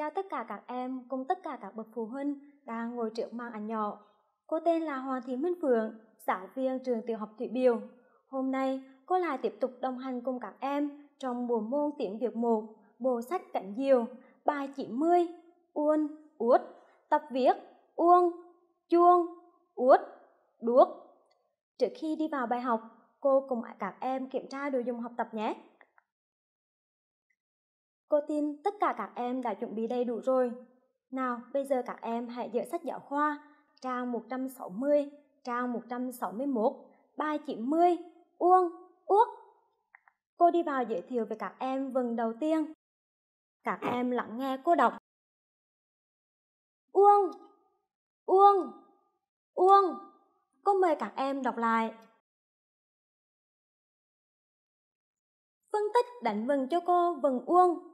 cho tất cả các em cùng tất cả các bậc phụ huynh đang ngồi trước màn ảnh nhỏ. Cô tên là Hoàng Thị Minh Phượng, giáo viên trường tiểu học Thụy Biều. Hôm nay, cô lại tiếp tục đồng hành cùng các em trong bộ môn tiếng Việt 1, bộ sách Cảnh Diều, bài 90, Uôn, uốt, tập viết, Uông, Chuông, uốt, Đuốc. Trước khi đi vào bài học, cô cùng các em kiểm tra đồ dùng học tập nhé. Cô tin tất cả các em đã chuẩn bị đầy đủ rồi. Nào, bây giờ các em hãy dỡ sách giáo khoa, trang 160, trang 161, bài 90, uông, uốc. Cô đi vào giới thiệu về các em vần đầu tiên. Các em lắng nghe cô đọc. Uông, uông, uông. Cô mời các em đọc lại. Phân tích đánh vần cho cô vần uông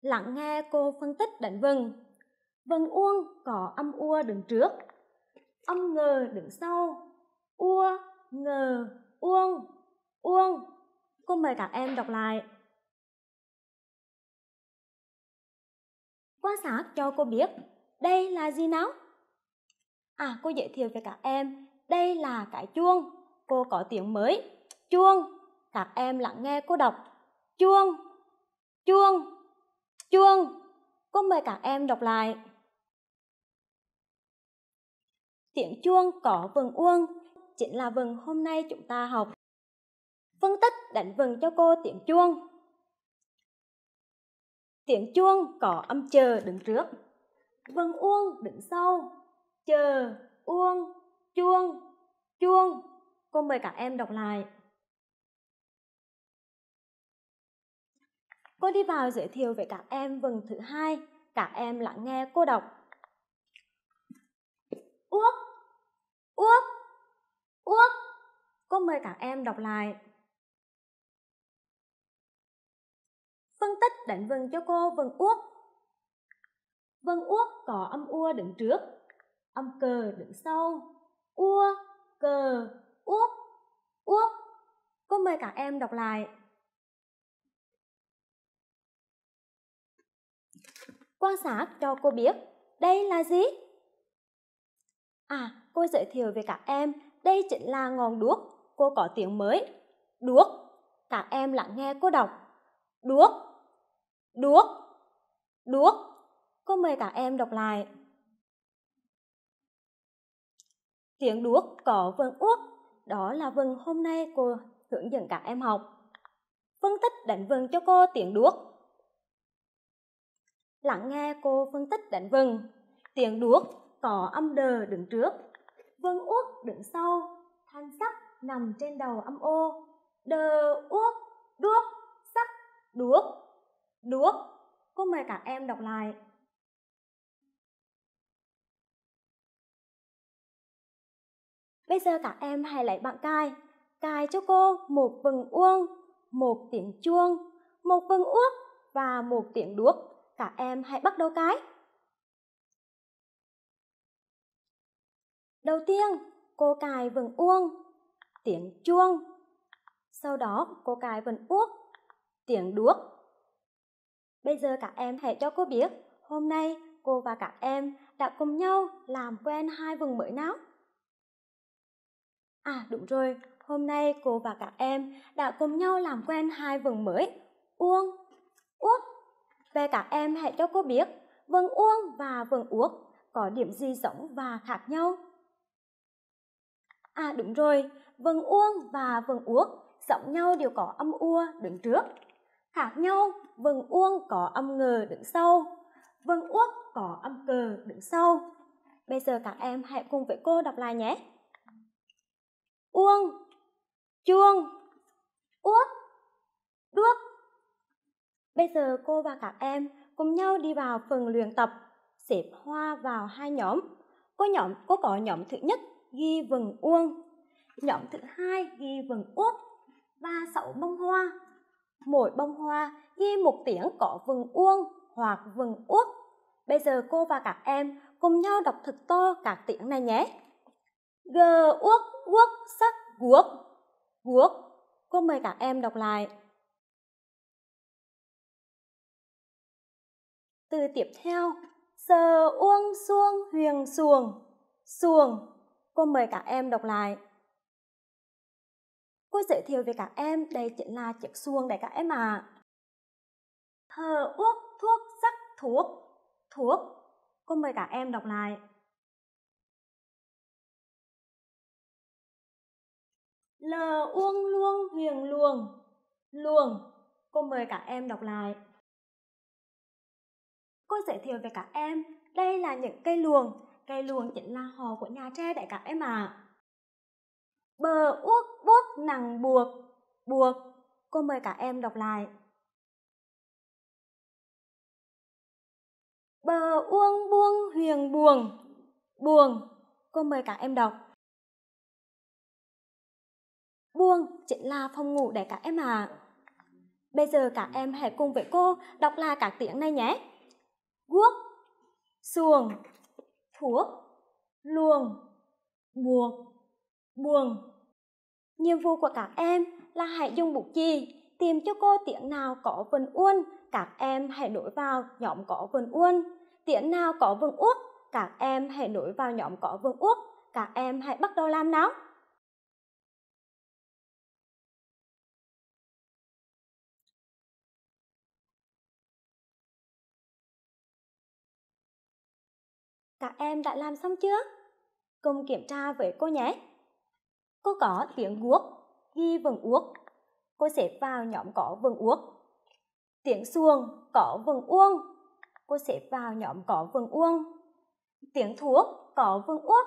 lặng nghe cô phân tích định vần vần uông có âm ua đứng trước âm ngờ đứng sau ua ngờ uông uông cô mời các em đọc lại quan sát cho cô biết đây là gì nào à cô giới thiệu với các em đây là cái chuông cô có tiếng mới chuông các em lặng nghe cô đọc chuông chuông chuông, cô mời các em đọc lại. Tiếng chuông có vần uông, chính là vần hôm nay chúng ta học. Phân tích đánh vần cho cô tiếng chuông. Tiếng chuông có âm chờ đứng trước, vần uông đứng sau. Chờ, uông, chuông, chuông. Cô mời các em đọc lại. Cô đi vào giới thiệu với các em vần thứ hai, các em lắng nghe cô đọc. Uốc, uốc, uốc. Cô mời các em đọc lại. Phân tích đánh vần cho cô vần uốc. Vần uốc có âm ua đứng trước, âm cờ đứng sau. Ua, cờ, uốc, uốc. Cô mời các em đọc lại. quan sát cho cô biết đây là gì à cô giới thiệu về các em đây chính là ngọn đuốc cô có tiếng mới đuốc các em lắng nghe cô đọc đuốc đuốc đuốc cô mời các em đọc lại tiếng đuốc có vần uốc đó là vần hôm nay cô hướng dẫn các em học phân tích đánh vần cho cô tiếng đuốc lặng nghe cô phân tích đánh vần. tiền đuốc có âm đờ đứng trước, vân uốc đứng sau, than sắc nằm trên đầu âm ô. Đờ uốc, đuốc, sắc, đuốc, đuốc. Cô mời các em đọc lại. Bây giờ các em hãy lấy bạn cài, cài cho cô một vần uông, một tiếng chuông, một vần uốc và một tiếng đuốc cả em hãy bắt đầu cái đầu tiên cô cài vần uông tiếng chuông sau đó cô cài vần uốc tiếng đuốc bây giờ các em hãy cho cô biết hôm nay cô và các em đã cùng nhau làm quen hai vần mới nào à đúng rồi hôm nay cô và các em đã cùng nhau làm quen hai vần mới uông uốc về các em hãy cho cô biết vần uông và vần uốc có điểm gì giống và khác nhau. À đúng rồi, vần uông và vần uốc giống nhau đều có âm ua đứng trước. Khác nhau, vần uông có âm ngờ đứng sau, vần uốc có âm cờ đứng sau. Bây giờ các em hãy cùng với cô đọc lại nhé. Uông, chuông, uốc, đuốc, Bây giờ cô và các em cùng nhau đi vào phần luyện tập, xếp hoa vào hai nhóm. Cô nhóm cô có nhóm thứ nhất ghi vần uông, nhóm thứ hai ghi vần uốc và sáu bông hoa. Mỗi bông hoa ghi một tiếng có vần uông hoặc vần uốc. Bây giờ cô và các em cùng nhau đọc thật to các tiếng này nhé. G uốc uốc sắc guốc guốc. Cô mời các em đọc lại. Từ tiếp theo, sờ uông xuông huyền xuồng, xuồng. Cô mời các em đọc lại. Cô giới thiệu với các em, đây chính là chiếc xuồng để các em ạ. À. Thờ uốc thuốc sắc thuốc, thuốc. Cô mời các em đọc lại. Lờ uông luông huyền luồng, luồng. Cô mời các em đọc lại. Cô giới thiệu với các em, đây là những cây luồng, cây luồng chính là hò của nhà tre đấy các em ạ. À. Bờ uốc buốc nằng buộc, buộc. Cô mời các em đọc lại. Bờ uông buông huyền buồng buồng Cô mời các em đọc. Buông chính là phòng ngủ để các em ạ. À. Bây giờ các em hãy cùng với cô đọc lại các tiếng này nhé guốc, xuồng, thuốc, luồng, buộc, buồng. Nhiệm vụ của các em là hãy dùng bút chì tìm cho cô tiếng nào có vần uôn, các em hãy nối vào nhóm có vần uôn. Tiếng nào có vần uốc, các em hãy nối vào nhóm có vần uốc, các em hãy bắt đầu làm nào. các em đã làm xong chưa cùng kiểm tra với cô nhé cô có tiếng guốc ghi vần uốc cô xếp vào nhóm có vần uốc tiếng xuồng có vần uông cô xếp vào nhóm có vần uông tiếng thuốc có vần uốc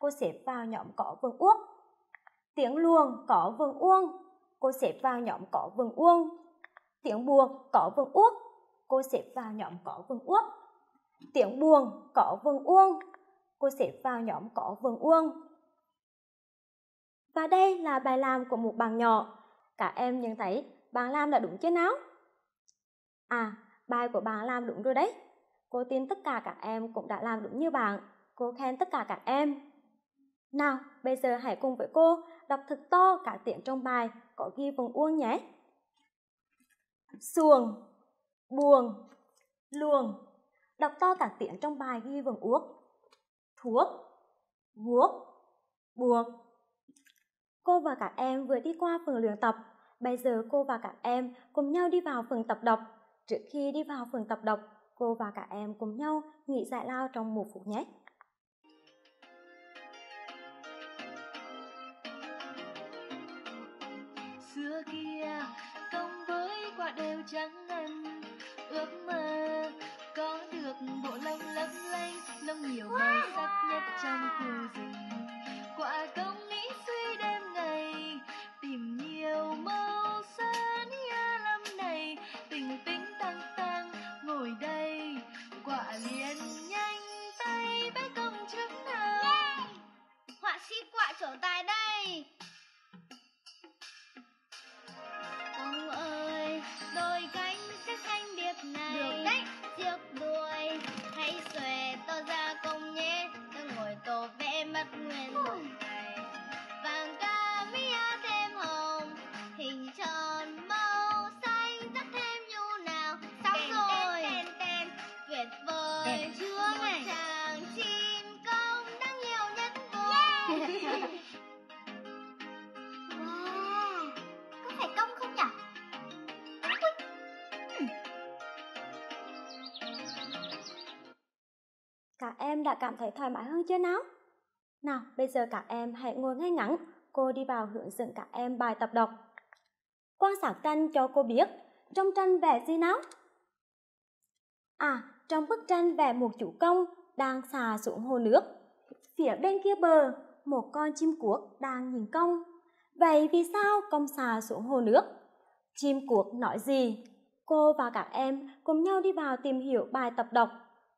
cô xếp vào nhóm có vần uốc tiếng luồng có vần uông cô xếp vào nhóm có vần uông tiếng buộc có vần uốc cô xếp vào nhóm có vần uốc tiếng buồn có vườn uông cô xếp vào nhóm có vườn uông và đây là bài làm của một bạn nhỏ cả em nhận thấy bạn làm là đúng chưa nào à bài của bạn làm đúng rồi đấy cô tin tất cả các em cũng đã làm đúng như bạn cô khen tất cả các em nào bây giờ hãy cùng với cô đọc thật to cả tiếng trong bài có ghi vườn uông nhé xuồng buồng luồng đọc to các tiếng trong bài ghi vần uốc thuốc guốc buộc cô và các em vừa đi qua phần luyện tập bây giờ cô và các em cùng nhau đi vào phần tập đọc trước khi đi vào phần tập đọc cô và các em cùng nhau nghỉ giải lao trong một phút nhé xưa kia công với quả đều trắng ngần ước mơ có được bộ lông lấp lánh lông nhiều màu sắc nhất trong khu rừng quả công nghĩ suy đêm ngày tìm nhiều màu sắc ya lâm này tình tính tăng tăng ngồi đây quả liền nhanh tay bái công trước nào họa sĩ quả trổ tài đây chiếc đua em đã cảm thấy thoải mái hơn chưa nào nào bây giờ các em hãy ngồi ngay ngắn cô đi vào hướng dẫn các em bài tập đọc quan sát tranh cho cô biết trong tranh vẽ gì nào à trong bức tranh vẽ một chủ công đang xà xuống hồ nước phía bên kia bờ một con chim cuốc đang nhìn công vậy vì sao công xà xuống hồ nước chim cuốc nói gì cô và các em cùng nhau đi vào tìm hiểu bài tập đọc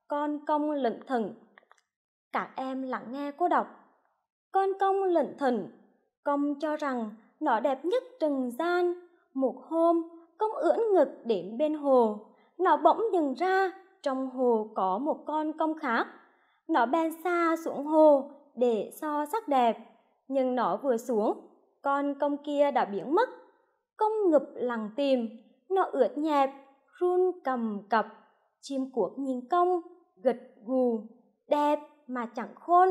con công lững thững các em lắng nghe cô đọc con công lẩn thẩn công cho rằng nó đẹp nhất trần gian một hôm công ưỡn ngực đến bên hồ nó bỗng dừng ra trong hồ có một con công khác nó bèn xa xuống hồ để so sắc đẹp nhưng nó vừa xuống con công kia đã biến mất công ngập lằng tìm nó ướt nhẹp run cầm cập chim cuốc nhìn công gật gù đẹp mà chẳng khôn,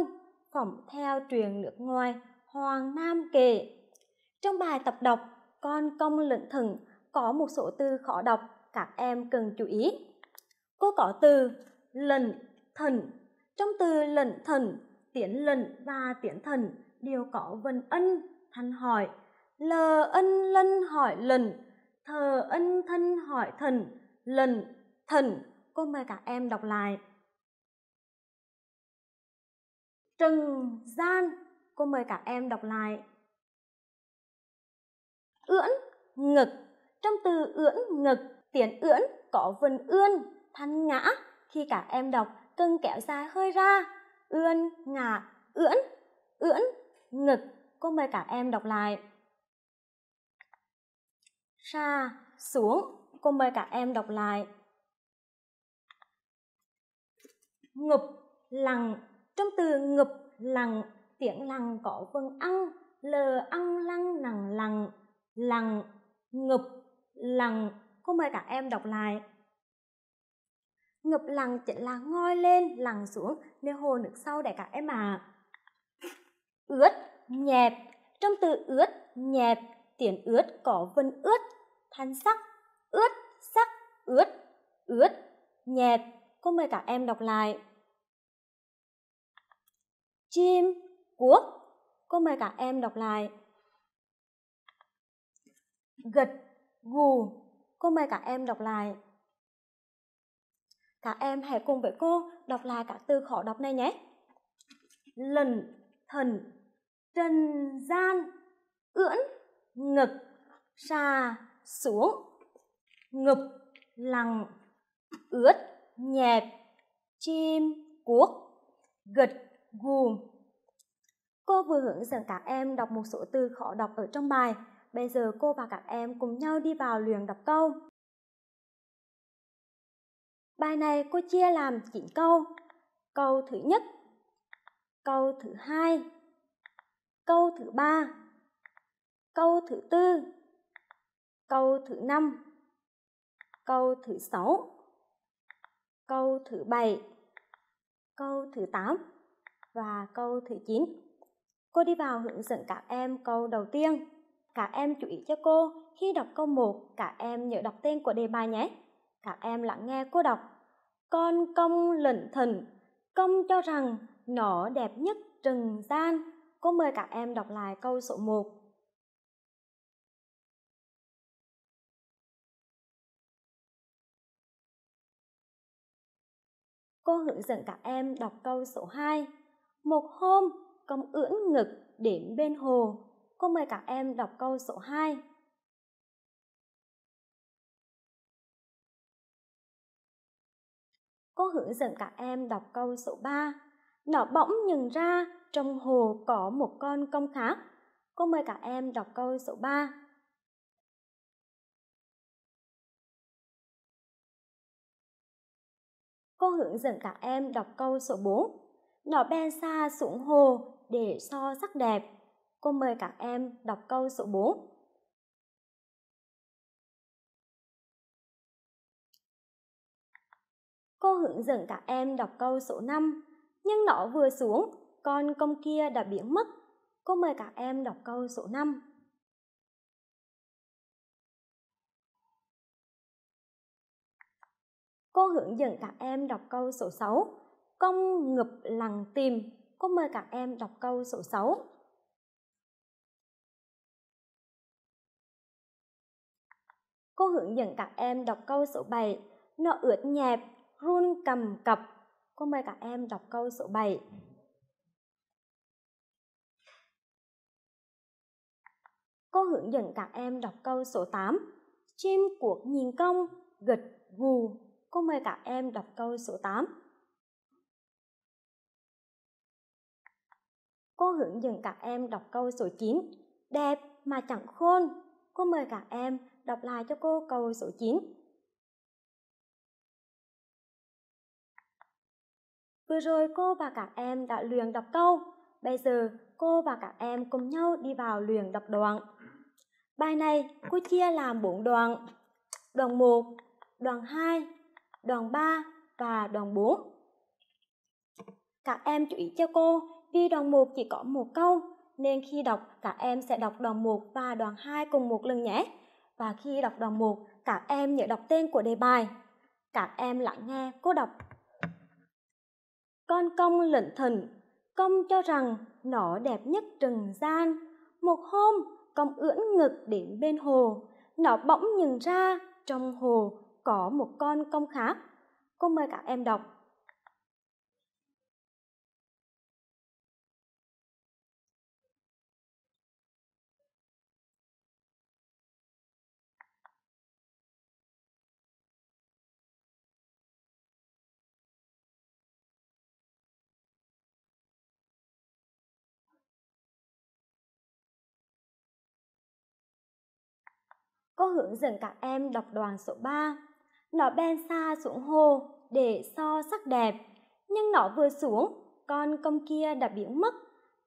phỏng theo truyền nước ngoài Hoàng Nam kể. Trong bài tập đọc, con công lẫn thần có một số từ khó đọc các em cần chú ý. Cô có từ lẩn thần. Trong từ lẩn thần, tiến lẩn và tiến thần đều có vần ân, thanh hỏi. Lờ ân lân hỏi lần, thờ ân thân hỏi thần, lần thần. Cô mời các em đọc lại. Trừng gian Cô mời cả em đọc lại Ưỡn ngực Trong từ ưỡn ngực Tiếng ưỡn có vần ươn Thanh ngã Khi cả em đọc cần kéo dài hơi ra Ươn ngả ưỡn Ưỡn ngực Cô mời cả em đọc lại Ra xuống Cô mời cả em đọc lại ngụp lằng trong từ ngập lặng tiếng lặng có vần ăn lờ ăn lăng nặng lặng lặng ngập lặng cô mời các em đọc lại ngập lặng chính là ngoi lên lặng xuống nơi hồ nước sâu để các em ạ à. ướt nhẹp trong từ ướt nhẹp tiếng ướt có vân ướt than sắc ướt sắc ướt ướt nhẹp cô mời các em đọc lại chim của cô mời cả em đọc lại gật gù cô mời cả em đọc lại cả em hãy cùng với cô đọc lại các từ khó đọc này nhé lần thần trần gian ưỡn ngực xa xuống ngực lằng ướt nhẹp chim cuốc gật gồm Cô vừa hướng dẫn các em đọc một số từ khó đọc ở trong bài. Bây giờ cô và các em cùng nhau đi vào luyện đọc câu. Bài này cô chia làm 9 câu. Câu thứ nhất, câu thứ hai, câu thứ ba, câu thứ tư, câu thứ năm, câu thứ sáu, câu thứ bảy, câu thứ tám và câu thứ 9. Cô đi vào hướng dẫn các em câu đầu tiên. Các em chú ý cho cô, khi đọc câu 1, các em nhớ đọc tên của đề bài nhé. Các em lắng nghe cô đọc. Con công lẩn thần, công cho rằng nó đẹp nhất trần gian. Cô mời các em đọc lại câu số 1. Cô hướng dẫn các em đọc câu số 2 một hôm công ưỡn ngực điểm bên hồ cô mời các em đọc câu số hai cô hướng dẫn các em đọc câu số ba nó bỗng nhận ra trong hồ có một con công khác cô mời các em đọc câu số ba cô hướng dẫn các em đọc câu số bốn nọ ben xa sũng hồ để so sắc đẹp. Cô mời các em đọc câu số 4. Cô hướng dẫn các em đọc câu số 5, nhưng nó vừa xuống, con công kia đã biến mất. Cô mời các em đọc câu số 5. Cô hướng dẫn các em đọc câu số 6, công ngập lằng tìm cô mời các em đọc câu số 6 cô hướng dẫn các em đọc câu số 7 nó ướt nhẹp run cầm cập cô mời các em đọc câu số 7 cô hướng dẫn các em đọc câu số 8 chim cuộc nhìn cong gật gù cô mời các em đọc câu số 8 cô hướng dẫn các em đọc câu số 9. Đẹp mà chẳng khôn. Cô mời các em đọc lại cho cô câu số 9. Vừa rồi cô và các em đã luyện đọc câu. Bây giờ cô và các em cùng nhau đi vào luyện đọc đoạn. Bài này cô chia làm 4 đoạn. Đoạn 1, đoạn 2, đoạn 3 và đoạn 4. Các em chú ý cho cô vì đoạn 1 chỉ có một câu, nên khi đọc các em sẽ đọc đoạn 1 và đoạn 2 cùng một lần nhé. Và khi đọc đoạn 1, các em nhớ đọc tên của đề bài. Các em lắng nghe cô đọc. Con công lệnh thịnh, công cho rằng nó đẹp nhất trần gian. Một hôm, công ưỡn ngực đến bên hồ, nó bỗng nhận ra trong hồ có một con công khác. Cô mời các em đọc. có hướng dẫn các em đọc đoàn số 3. Nó bên xa xuống hồ để so sắc đẹp, nhưng nó vừa xuống, con công kia đã biến mất.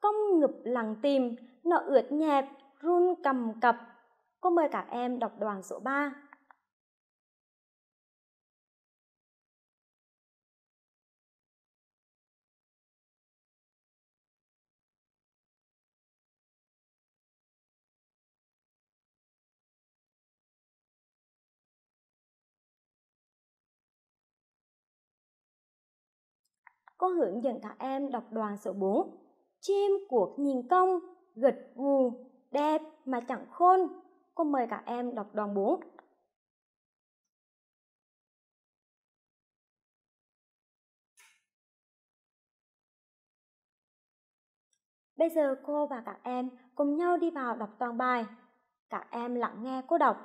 Công ngực lặng tìm, nó ướt nhẹp, run cầm cập. Cô mời các em đọc đoàn số 3. cô hướng dẫn các em đọc đoàn số 4. Chim cuộc nhìn công, gật gù, đẹp mà chẳng khôn. Cô mời các em đọc đoàn 4. Bây giờ cô và các em cùng nhau đi vào đọc toàn bài. Các em lặng nghe cô đọc.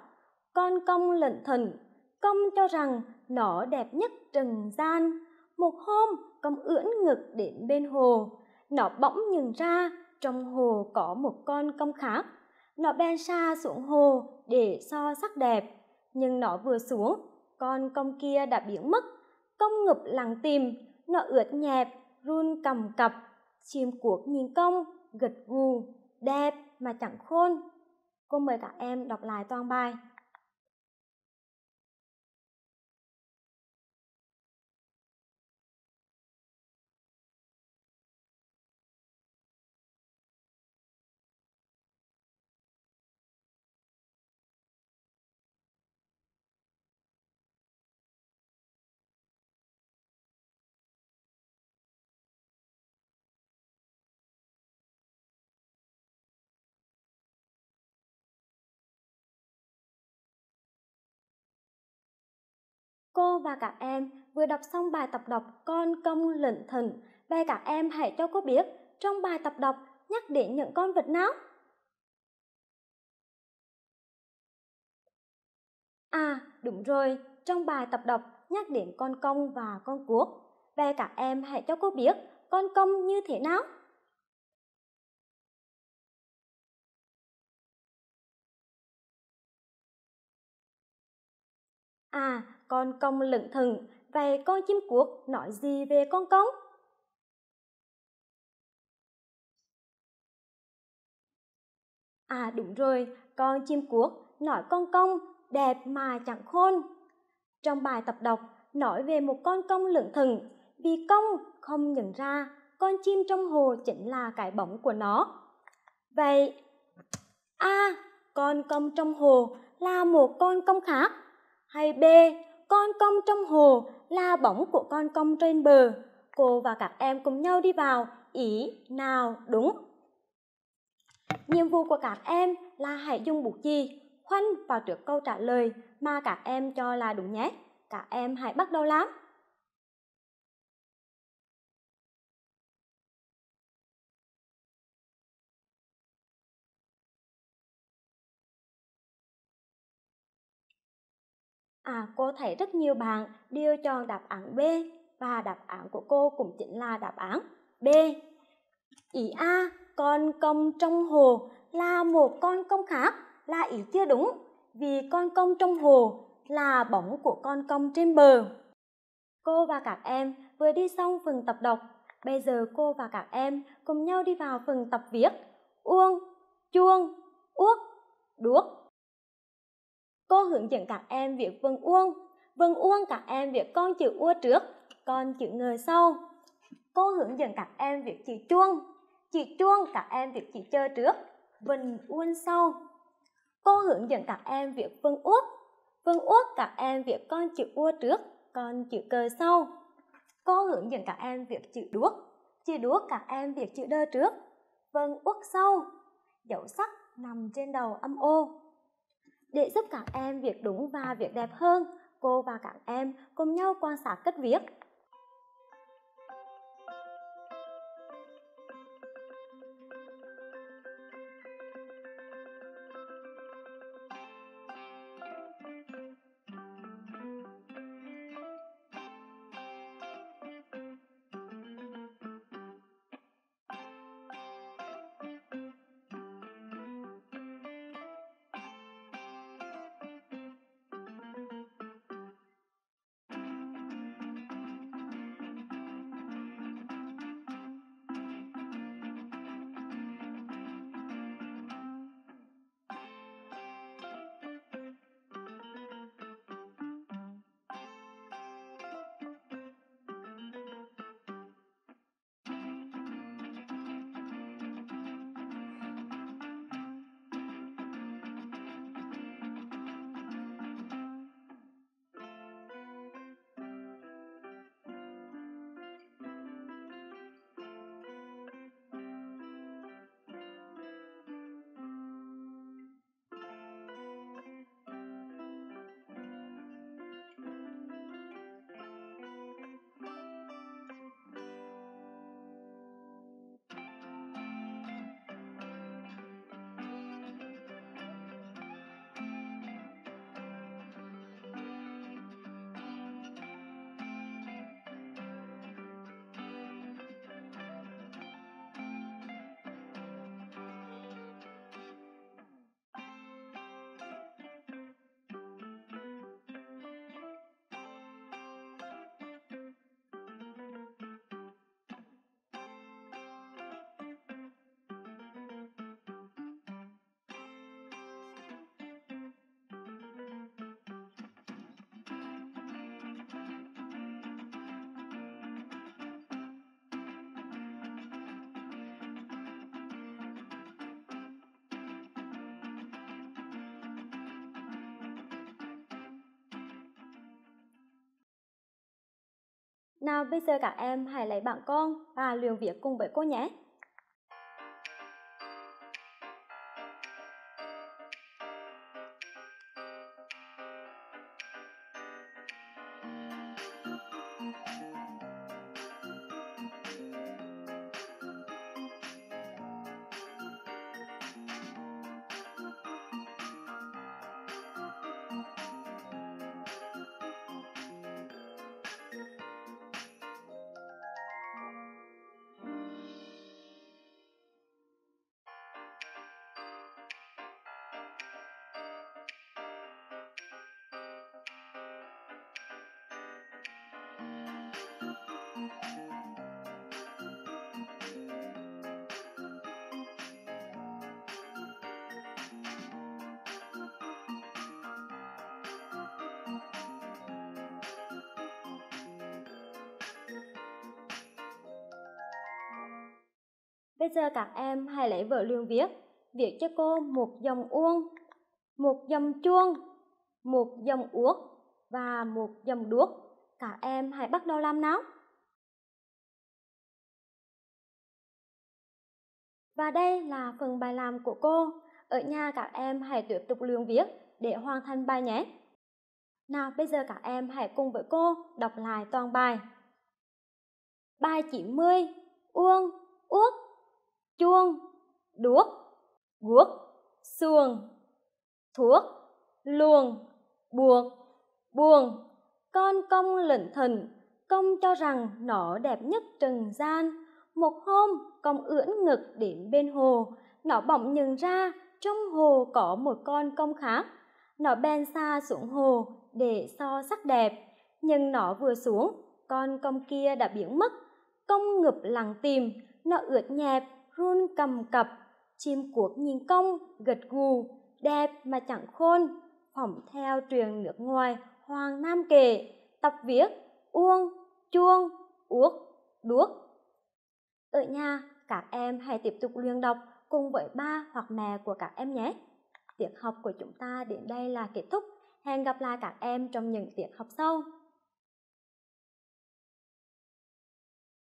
Con công lận thần, công cho rằng nó đẹp nhất trần gian. Một hôm, cong ưỡn ngực đến bên hồ nó bỗng nhận ra trong hồ có một con công khác nó bèn xa xuống hồ để so sắc đẹp nhưng nó vừa xuống con công kia đã biến mất công ngập lặng tìm nó ướt nhẹp run cầm cập chim cuộc nhìn công gật gù đẹp mà chẳng khôn cô mời các em đọc lại toàn bài Cô và các em vừa đọc xong bài tập đọc Con công lịnh thần. và các em hãy cho cô biết trong bài tập đọc nhắc đến những con vật nào. À, đúng rồi, trong bài tập đọc nhắc đến con công và con cuốc. Và các em hãy cho cô biết con công như thế nào. À, con công lận thần, vậy con chim cuốc nói gì về con công à đúng rồi con chim cuốc nói con công đẹp mà chẳng khôn trong bài tập đọc nói về một con công lưỡng thần, vì công không nhận ra con chim trong hồ chính là cái bóng của nó vậy a con công trong hồ là một con công khác hay b con cong trong hồ là bóng của con cong trên bờ cô và các em cùng nhau đi vào ý nào đúng nhiệm vụ của các em là hãy dùng bút chì khoanh vào trước câu trả lời mà các em cho là đúng nhé các em hãy bắt đầu làm À, cô thấy rất nhiều bạn đều chọn đáp án B và đáp án của cô cũng chính là đáp án B. Ý A, con công trong hồ là một con công khác là ý chưa đúng vì con công trong hồ là bóng của con công trên bờ. Cô và các em vừa đi xong phần tập đọc, bây giờ cô và các em cùng nhau đi vào phần tập viết. Uông, chuông, uốc, đuốc. Cô hướng dẫn các em việc vần uông. Vần uông các em việc con chữ ua trước, con chữ ngờ sau. Cô hướng dẫn các em việc chữ chuông. chữ chuông các em việc chữ chơi trước, vần uông sau. Cô hướng dẫn các em việc vần uốc. Vần uốc các em việc con chữ ua trước, con chữ cờ sau. Cô hướng dẫn các em việc chữ đuốc. Chữ đuốc các em việc chữ đơ trước, vần uốc sau. Dấu sắc nằm trên đầu âm ô để giúp các em việc đúng và việc đẹp hơn cô và các em cùng nhau quan sát cách viết Nào bây giờ các em hãy lấy bảng con và luyện việc cùng với cô nhé. bây giờ các em hãy lấy vở lương viết viết cho cô một dòng uông một dòng chuông một dòng uốc và một dòng đuốc các em hãy bắt đầu làm nào và đây là phần bài làm của cô ở nhà các em hãy tiếp tục luyện viết để hoàn thành bài nhé nào bây giờ các em hãy cùng với cô đọc lại toàn bài bài 90 uông uốc chuông đuốc guốc xuồng thuốc luồng buộc buồng, con công lịnh thần công cho rằng nó đẹp nhất trần gian một hôm công ưỡn ngực đến bên hồ nó bỗng nhận ra trong hồ có một con công khác nó bèn xa xuống hồ để so sắc đẹp nhưng nó vừa xuống con công kia đã biến mất công ngập lặng tìm nó ướt nhẹp run cầm cập chim cuộc nhìn công gật gù đẹp mà chẳng khôn phỏng theo truyền nước ngoài hoàng nam kể tập viết uông chuông uốc đuốc ở nhà các em hãy tiếp tục luyện đọc cùng với ba hoặc mẹ của các em nhé tiết học của chúng ta đến đây là kết thúc hẹn gặp lại các em trong những tiết học sau